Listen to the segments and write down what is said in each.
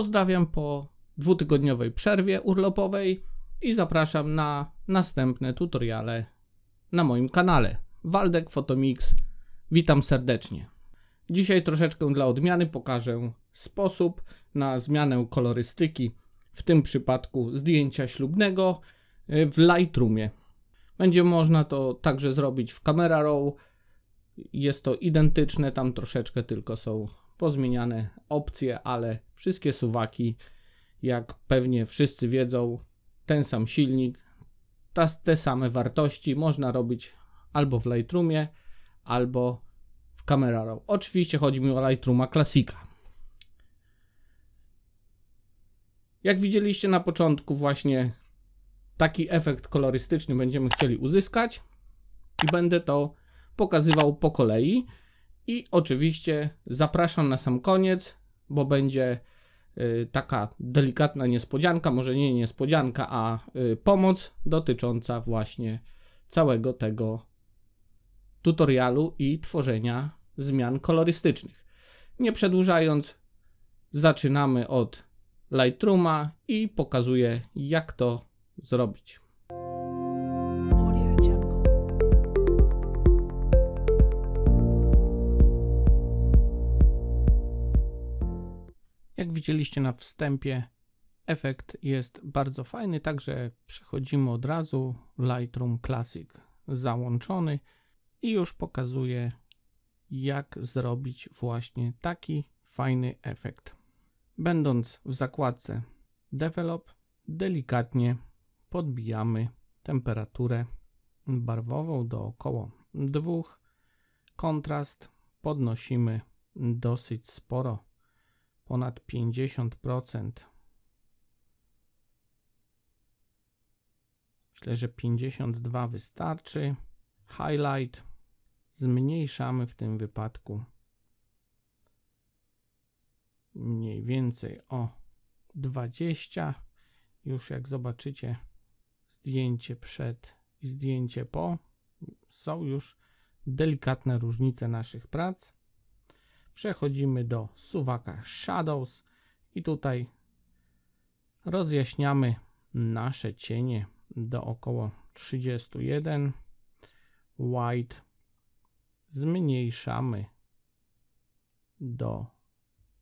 Pozdrawiam po dwutygodniowej przerwie urlopowej i zapraszam na następne tutoriale na moim kanale. Waldek Fotomix, witam serdecznie. Dzisiaj troszeczkę dla odmiany pokażę sposób na zmianę kolorystyki, w tym przypadku zdjęcia ślubnego e, w Lightroomie. Będzie można to także zrobić w Camera Raw. Jest to identyczne, tam troszeczkę tylko są pozmieniane opcje, ale wszystkie suwaki, jak pewnie wszyscy wiedzą, ten sam silnik, ta, te same wartości można robić albo w Lightroomie, albo w Camera Raw. Oczywiście chodzi mi o Lightrooma Classica. Jak widzieliście na początku, właśnie taki efekt kolorystyczny będziemy chcieli uzyskać i będę to pokazywał po kolei. I oczywiście zapraszam na sam koniec, bo będzie y, taka delikatna niespodzianka, może nie niespodzianka, a y, pomoc dotycząca właśnie całego tego tutorialu i tworzenia zmian kolorystycznych. Nie przedłużając, zaczynamy od Lightrooma i pokazuję jak to zrobić. Jak widzieliście na wstępie, efekt jest bardzo fajny, także przechodzimy od razu. Lightroom Classic załączony i już pokazuje jak zrobić właśnie taki fajny efekt. Będąc w zakładce Develop, delikatnie podbijamy temperaturę barwową do około 2. Kontrast podnosimy dosyć sporo ponad 50%. Myślę, że 52 wystarczy. Highlight zmniejszamy w tym wypadku mniej więcej o 20. Już jak zobaczycie zdjęcie przed i zdjęcie po, są już delikatne różnice naszych prac. Przechodzimy do suwaka Shadows i tutaj rozjaśniamy nasze cienie do około 31. White zmniejszamy do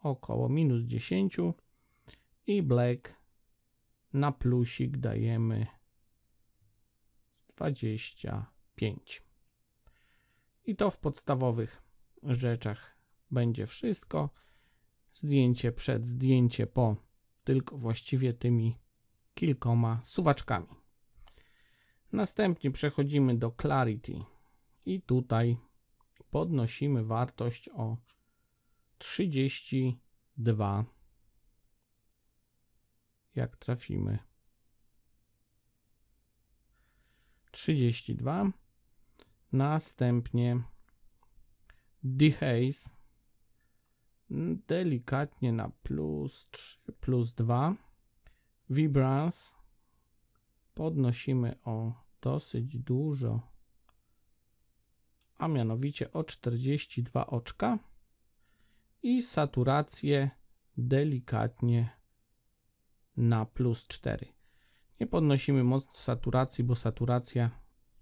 około minus 10 i black na plusik dajemy 25. I to w podstawowych rzeczach będzie wszystko. Zdjęcie przed, zdjęcie po, tylko właściwie tymi kilkoma suwaczkami. Następnie przechodzimy do Clarity i tutaj podnosimy wartość o 32 jak trafimy 32 następnie dehaze Mm, delikatnie na plus 3, plus 2. Vibrance podnosimy o dosyć dużo, a mianowicie o 42 oczka i saturację delikatnie na plus 4. Nie podnosimy mocno saturacji, bo saturacja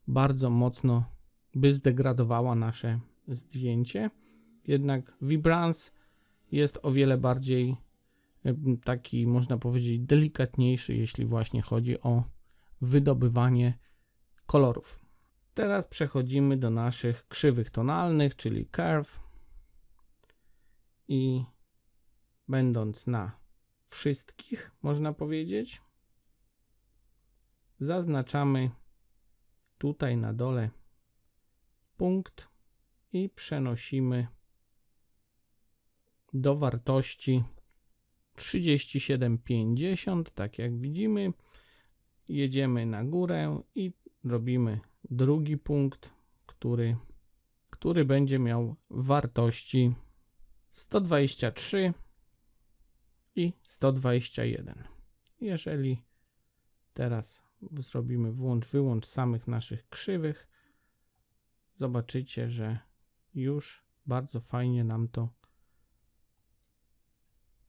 bardzo mocno by zdegradowała nasze zdjęcie. Jednak Vibrance jest o wiele bardziej taki, można powiedzieć, delikatniejszy, jeśli właśnie chodzi o wydobywanie kolorów. Teraz przechodzimy do naszych krzywych tonalnych, czyli curve i będąc na wszystkich, można powiedzieć, zaznaczamy tutaj na dole punkt i przenosimy do wartości 37,50, tak jak widzimy. Jedziemy na górę i robimy drugi punkt, który, który będzie miał wartości 123 i 121. Jeżeli teraz zrobimy włącz, wyłącz samych naszych krzywych, zobaczycie, że już bardzo fajnie nam to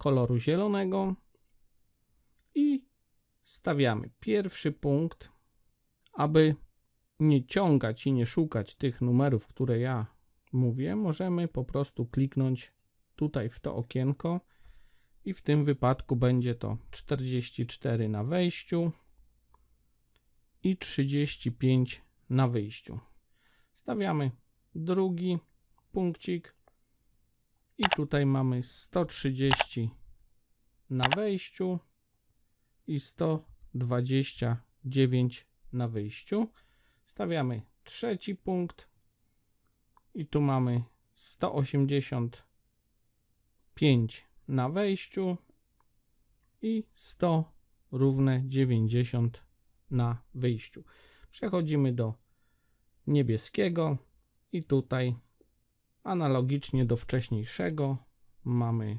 koloru zielonego i stawiamy pierwszy punkt, aby nie ciągać i nie szukać tych numerów, które ja mówię, możemy po prostu kliknąć tutaj w to okienko i w tym wypadku będzie to 44 na wejściu i 35 na wyjściu. Stawiamy drugi punkcik i tutaj mamy 130 na wejściu i 129 na wyjściu. Stawiamy trzeci punkt i tu mamy 185 na wejściu i 100 równe 90 na wyjściu. Przechodzimy do niebieskiego i tutaj analogicznie do wcześniejszego mamy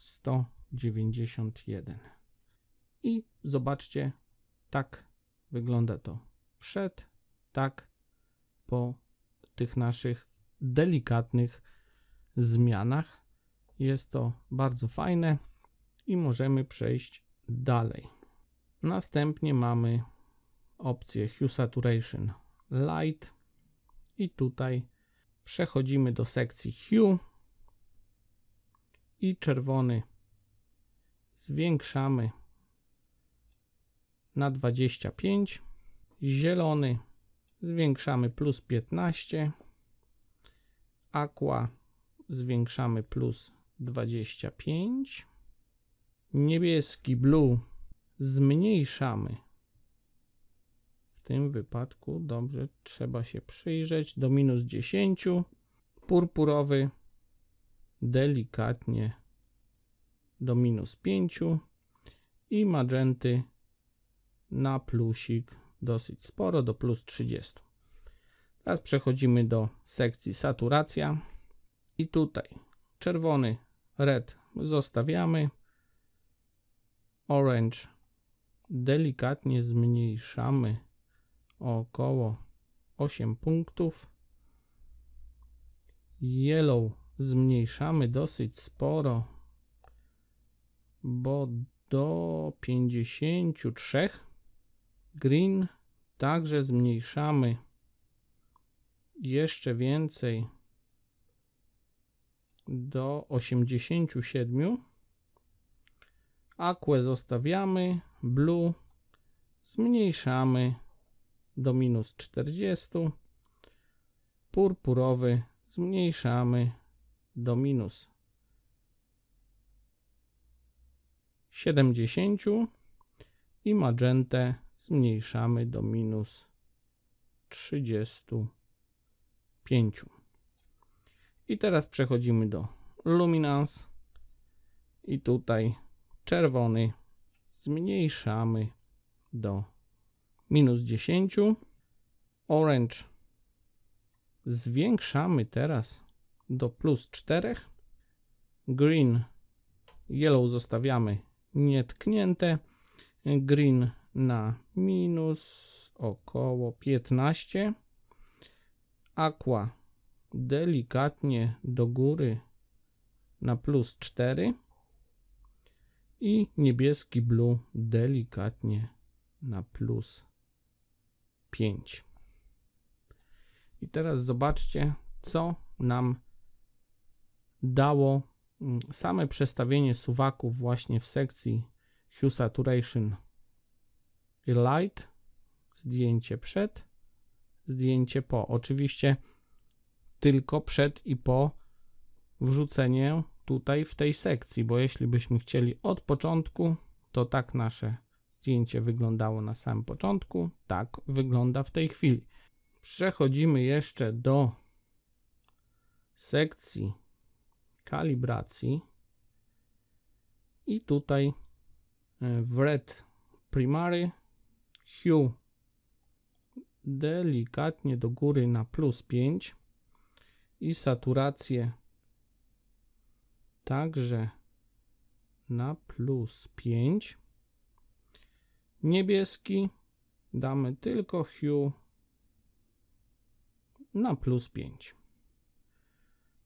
191. I zobaczcie, tak wygląda to przed, tak po tych naszych delikatnych zmianach. Jest to bardzo fajne i możemy przejść dalej. Następnie mamy opcję Hue Saturation Light i tutaj przechodzimy do sekcji Hue i czerwony. Zwiększamy na 25. Zielony zwiększamy plus 15. Aqua zwiększamy plus 25. Niebieski blue zmniejszamy. W tym wypadku dobrze trzeba się przyjrzeć do minus 10. Purpurowy delikatnie do minus 5 i magenty na plusik dosyć sporo, do plus 30. Teraz przechodzimy do sekcji saturacja i tutaj czerwony, red zostawiamy, orange delikatnie zmniejszamy o około 8 punktów, yellow zmniejszamy dosyć sporo, bo do 53 green także zmniejszamy jeszcze więcej do 87 aquę zostawiamy blue zmniejszamy do minus 40 purpurowy zmniejszamy do minus 70 i magentę zmniejszamy do minus 35. I teraz przechodzimy do luminance i tutaj czerwony zmniejszamy do minus 10. Orange zwiększamy teraz do plus 4. Green, yellow zostawiamy nietknięte. Green na minus około 15. Aqua delikatnie do góry na plus 4 i niebieski blue delikatnie na plus 5. I teraz zobaczcie, co nam dało mm, same przestawienie suwaków właśnie w sekcji Hue Saturation Light, zdjęcie przed, zdjęcie po. Oczywiście tylko przed i po wrzucenie tutaj w tej sekcji, bo jeśli byśmy chcieli od początku, to tak nasze zdjęcie wyglądało na samym początku, tak wygląda w tej chwili. Przechodzimy jeszcze do sekcji kalibracji i tutaj e, w red primary hue delikatnie do góry na plus 5 i saturację także na plus 5 niebieski damy tylko hue na plus 5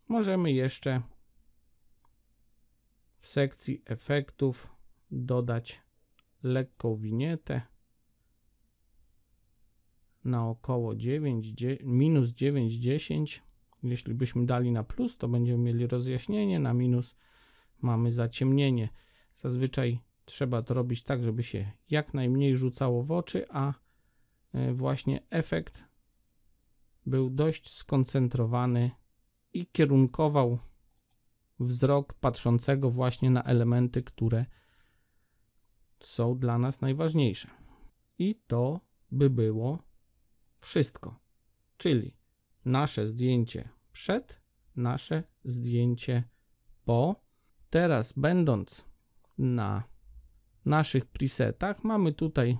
możemy jeszcze w sekcji efektów dodać lekką winietę na około 9, minus 9, 10. Jeśli byśmy dali na plus, to będziemy mieli rozjaśnienie, na minus mamy zaciemnienie. Zazwyczaj trzeba to robić tak, żeby się jak najmniej rzucało w oczy, a e, właśnie efekt był dość skoncentrowany i kierunkował wzrok patrzącego właśnie na elementy, które są dla nas najważniejsze. I to by było wszystko. Czyli nasze zdjęcie przed, nasze zdjęcie po. Teraz będąc na naszych presetach mamy tutaj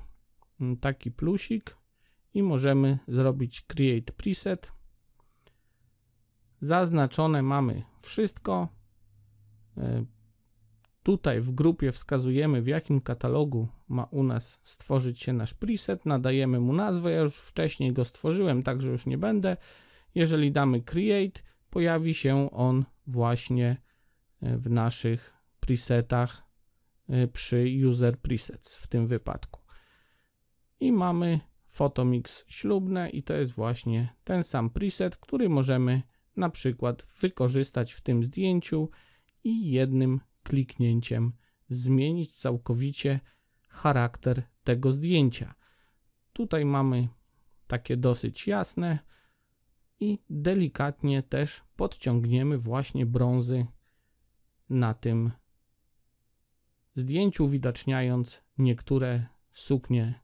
mm, taki plusik i możemy zrobić create preset. Zaznaczone mamy wszystko, E, tutaj w grupie wskazujemy, w jakim katalogu ma u nas stworzyć się nasz preset, nadajemy mu nazwę, ja już wcześniej go stworzyłem, także już nie będę. Jeżeli damy create, pojawi się on właśnie e, w naszych presetach e, przy user presets w tym wypadku. I mamy fotomix ślubne i to jest właśnie ten sam preset, który możemy na przykład wykorzystać w tym zdjęciu, i jednym kliknięciem zmienić całkowicie charakter tego zdjęcia. Tutaj mamy takie dosyć jasne i delikatnie też podciągniemy właśnie brązy na tym zdjęciu, widaczniając niektóre suknie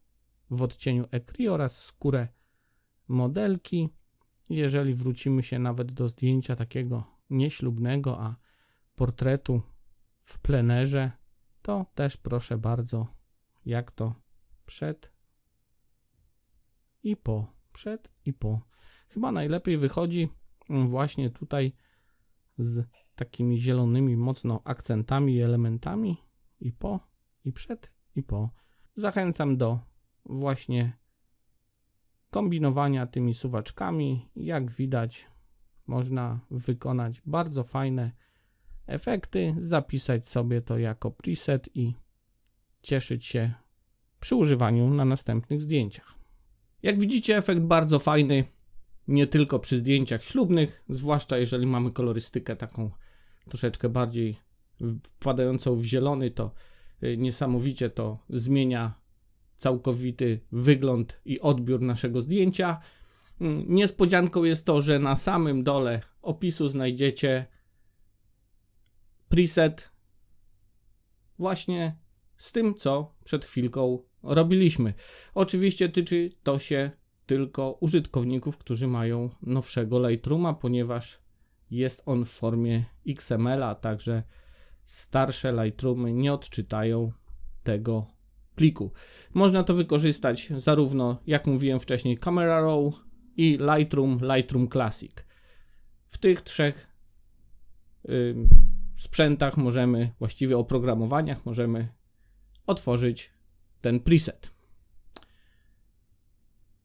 w odcieniu ekry oraz skórę modelki. Jeżeli wrócimy się nawet do zdjęcia takiego nieślubnego, a portretu w plenerze, to też proszę bardzo, jak to przed i po, przed i po. Chyba najlepiej wychodzi mm, właśnie tutaj z takimi zielonymi mocno akcentami i elementami i po, i przed, i po. Zachęcam do właśnie kombinowania tymi suwaczkami. Jak widać, można wykonać bardzo fajne efekty, zapisać sobie to jako preset i cieszyć się przy używaniu na następnych zdjęciach. Jak widzicie efekt bardzo fajny, nie tylko przy zdjęciach ślubnych, zwłaszcza jeżeli mamy kolorystykę taką troszeczkę bardziej wpadającą w zielony, to y, niesamowicie to zmienia całkowity wygląd i odbiór naszego zdjęcia. Mm, niespodzianką jest to, że na samym dole opisu znajdziecie preset właśnie z tym, co przed chwilką robiliśmy. Oczywiście tyczy to się tylko użytkowników, którzy mają nowszego Lightrooma, ponieważ jest on w formie XML, a także starsze Lightroomy nie odczytają tego pliku. Można to wykorzystać zarówno, jak mówiłem wcześniej, Camera Raw i Lightroom, Lightroom Classic. W tych trzech y, sprzętach, możemy, właściwie oprogramowaniach, możemy otworzyć ten preset.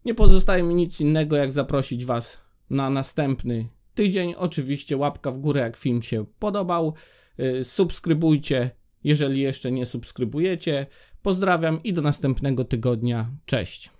Nie pozostaje mi nic innego, jak zaprosić Was na następny tydzień. Oczywiście łapka w górę, jak film się podobał. Y, subskrybujcie, jeżeli jeszcze nie subskrybujecie. Pozdrawiam i do następnego tygodnia. Cześć.